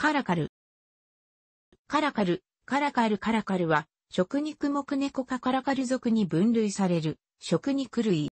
カラカル。カラカル、カラカルカラカルは、食肉目猫かカラカル族に分類される、食肉類。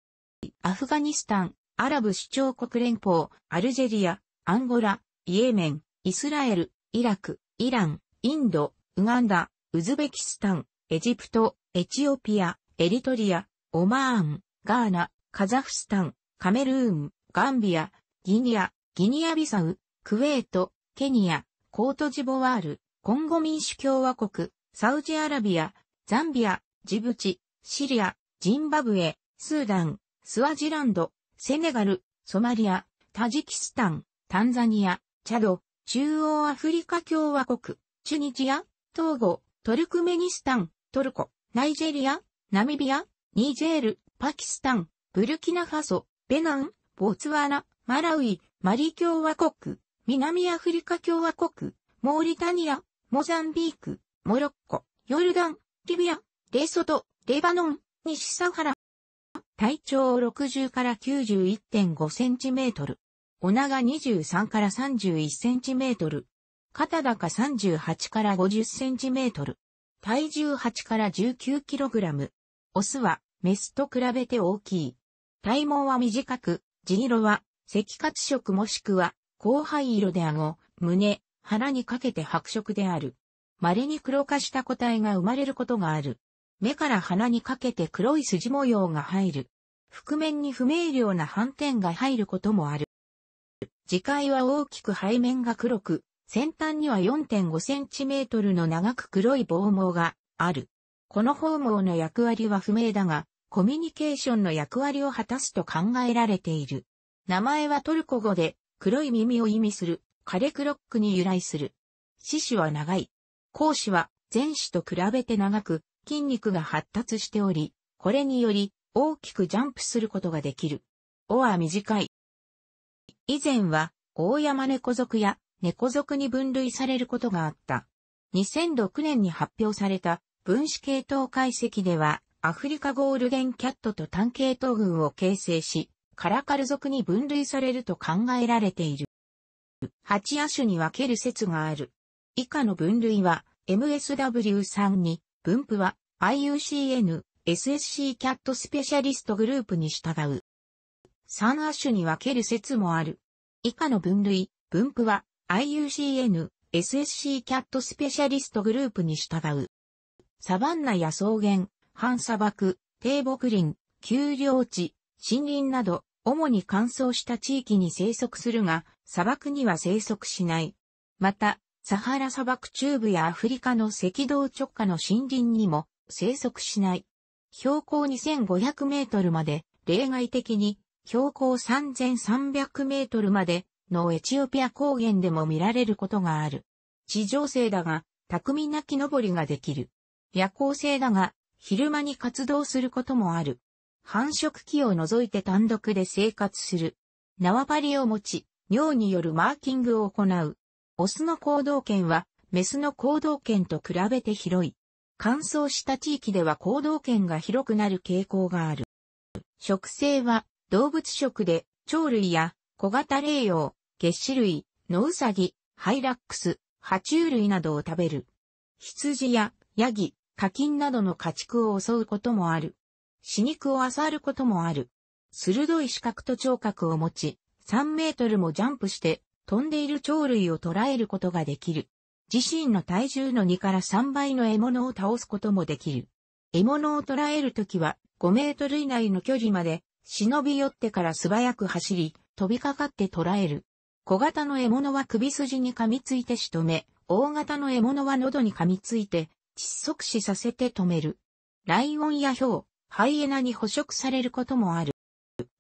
アフガニスタン、アラブ首長国連邦、アルジェリア、アンゴラ、イエメン、イスラエル、イラク、イラン、インド、ウガンダ、ウズベキスタン、エジプト、エチオピア、エリトリア、オマーン、ガーナ、カザフスタン、カメルーン、ガンビア、ギニア、ギニアビサウ、クウェート、ケニア、コートジボワール、コンゴ民主共和国、サウジアラビア、ザンビア、ジブチ、シリア、ジンバブエ、スーダン、スワジランド、セネガル、ソマリア、タジキスタン、タンザニア、チャド、中央アフリカ共和国、チュニジア、トーゴ、トルクメニスタン、トルコ、ナイジェリア、ナミビア、ニジェール、パキスタン、ブルキナファソ、ベナン、ボツワナ、マラウイ、マリ共和国。南アフリカ共和国、モーリタニア、モザンビーク、モロッコ、ヨルダン、リビア、レソト、レバノン、西サハラ。体長60から91.5センチメートル。お長23から31センチメートル。肩高38から50センチメートル。体重8から19キログラム。オスはメスと比べて大きい。体毛は短く、地色は赤褐色もしくは後灰色で顎、胸、腹にかけて白色である。稀に黒化した個体が生まれることがある。目から鼻にかけて黒い筋模様が入る。覆面に不明瞭な斑点が入ることもある。磁界は大きく背面が黒く、先端には4.5センチメートルの長く黒い棒毛がある。この方毛の役割は不明だが、コミュニケーションの役割を果たすと考えられている。名前はトルコ語で、黒い耳を意味する、カレクロックに由来する。四肢は長い。甲子は前肢と比べて長く、筋肉が発達しており、これにより大きくジャンプすることができる。尾は短い。以前は、大山猫族や猫族に分類されることがあった。2006年に発表された分子系統解析では、アフリカゴールデンキャットと単系統群を形成し、カラカル族に分類されると考えられている。8亜種に分ける説がある。以下の分類は MSW3 に、分布は IUCN、SSC キャットスペシャリストグループに従う。3亜種に分ける説もある。以下の分類、分布は IUCN、SSC キャットスペシャリストグループに従う。サバンナや草原、半砂漠、低木林、丘陵地、森林など、主に乾燥した地域に生息するが、砂漠には生息しない。また、サハラ砂漠中部やアフリカの赤道直下の森林にも生息しない。標高2500メートルまで、例外的に標高3300メートルまでのエチオピア高原でも見られることがある。地上生だが、巧みな木登りができる。夜行性だが、昼間に活動することもある。繁殖期を除いて単独で生活する。縄張りを持ち、尿によるマーキングを行う。オスの行動圏は、メスの行動圏と比べて広い。乾燥した地域では行動圏が広くなる傾向がある。食性は、動物食で、鳥類や小型霊用、月種類、ノウサギ、ハイラックス、爬虫類などを食べる。羊やヤギ、キンなどの家畜を襲うこともある。死肉を漁ることもある。鋭い視覚と聴覚を持ち、3メートルもジャンプして飛んでいる鳥類を捕らえることができる。自身の体重の2から3倍の獲物を倒すこともできる。獲物を捕らえるときは5メートル以内の距離まで忍び寄ってから素早く走り、飛びかかって捕らえる。小型の獲物は首筋に噛みついて仕留め、大型の獲物は喉に噛みついて窒息死させて止める。ライオンやヒョウ、ハイエナに捕食されることもある。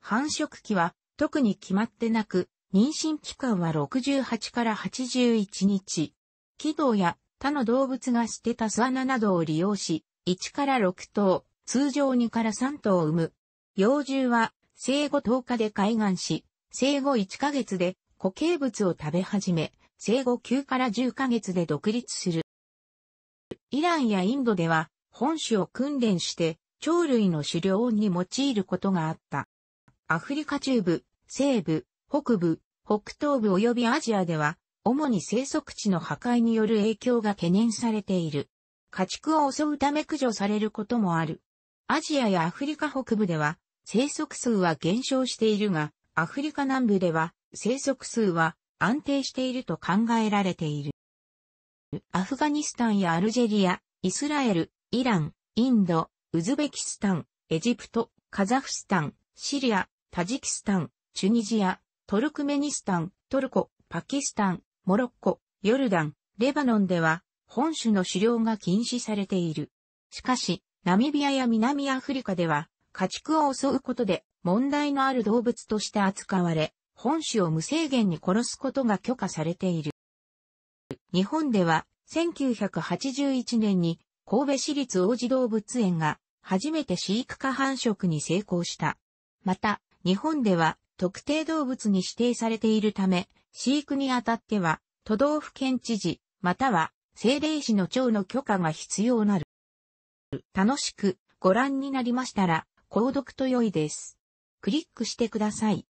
繁殖期は特に決まってなく、妊娠期間は68から81日。軌道や他の動物が捨てた巣穴などを利用し、1から6頭、通常2から3頭を産む。幼獣は生後10日で海岸し、生後1ヶ月で固形物を食べ始め、生後9から10ヶ月で独立する。イランやインドでは本種を訓練して鳥類の狩猟に用いることがあった。アフリカ中部、西部、北部、北東部及びアジアでは、主に生息地の破壊による影響が懸念されている。家畜を襲うため駆除されることもある。アジアやアフリカ北部では、生息数は減少しているが、アフリカ南部では、生息数は安定していると考えられている。アフガニスタンやアルジェリア、イスラエル、イラン、インド、ウズベキスタン、エジプト、カザフスタン、シリア、タジキスタン、チュニジア、トルクメニスタン、トルコ、パキスタン、モロッコ、ヨルダン、レバノンでは、本種の狩猟が禁止されている。しかし、ナミビアや南アフリカでは、家畜を襲うことで問題のある動物として扱われ、本種を無制限に殺すことが許可されている。日本では、1981年に神戸市立王子動物園が初めて飼育下繁殖に成功した。また、日本では特定動物に指定されているため、飼育にあたっては、都道府県知事、または政令市の長の許可が必要なる。楽しくご覧になりましたら、購読と良いです。クリックしてください。